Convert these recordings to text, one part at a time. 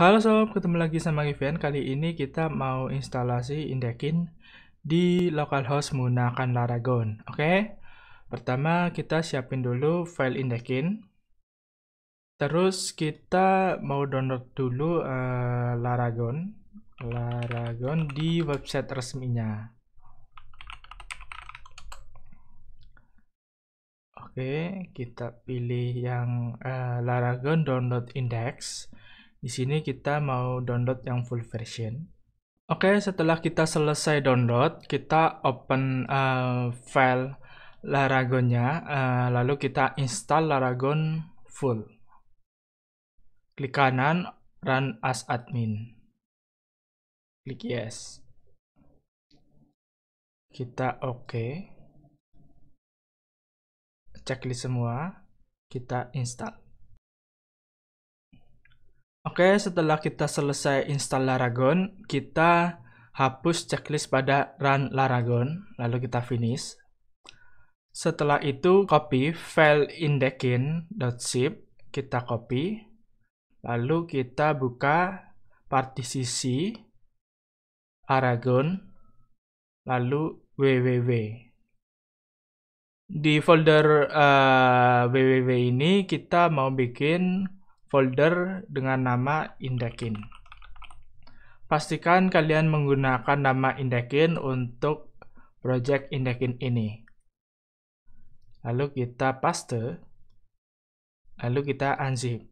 Halo sob, ketemu lagi sama Rivian. Kali ini kita mau instalasi Indekin di localhost menggunakan Laragon. Oke, pertama kita siapin dulu file Indekin. Terus kita mau download dulu uh, Laragon, Laragon di website resminya. Oke, kita pilih yang uh, Laragon download index di sini kita mau download yang full version. Oke, setelah kita selesai download, kita open uh, file Laragonnya, uh, lalu kita install Laragon full. Klik kanan, run as admin. Klik yes. Kita oke. Okay. Checklist semua, kita install. Oke, setelah kita selesai install Laragon, kita hapus checklist pada run Laragon, lalu kita finish. Setelah itu copy file indexin.zip, kita copy. Lalu kita buka partisi C, Aragon, lalu www. Di folder uh, eh, www ini kita mau bikin folder dengan nama Indekin. Pastikan kalian menggunakan nama Indekin untuk project Indekin ini. Lalu kita paste. Lalu kita unzip.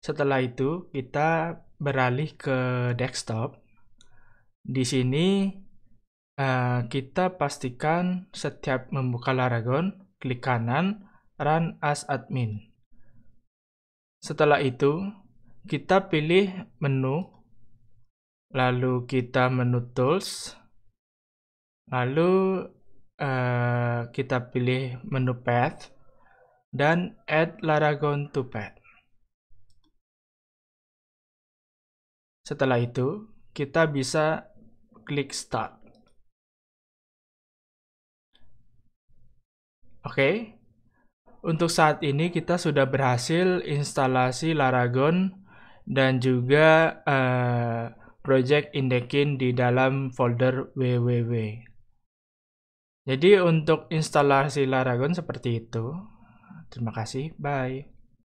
Setelah itu, kita beralih ke desktop. Di sini Eh, kita pastikan setiap membuka Laragon, klik kanan, Run as Admin. Setelah itu, kita pilih menu, lalu kita menu Tools, lalu uh, kita pilih menu Path, dan Add Laragon to Path. Setelah itu, kita bisa klik Start. Oke. Okay. Untuk saat ini kita sudah berhasil instalasi Laragon dan juga uh, project Indekin di dalam folder www. Jadi untuk instalasi Laragon seperti itu. Terima kasih. Bye.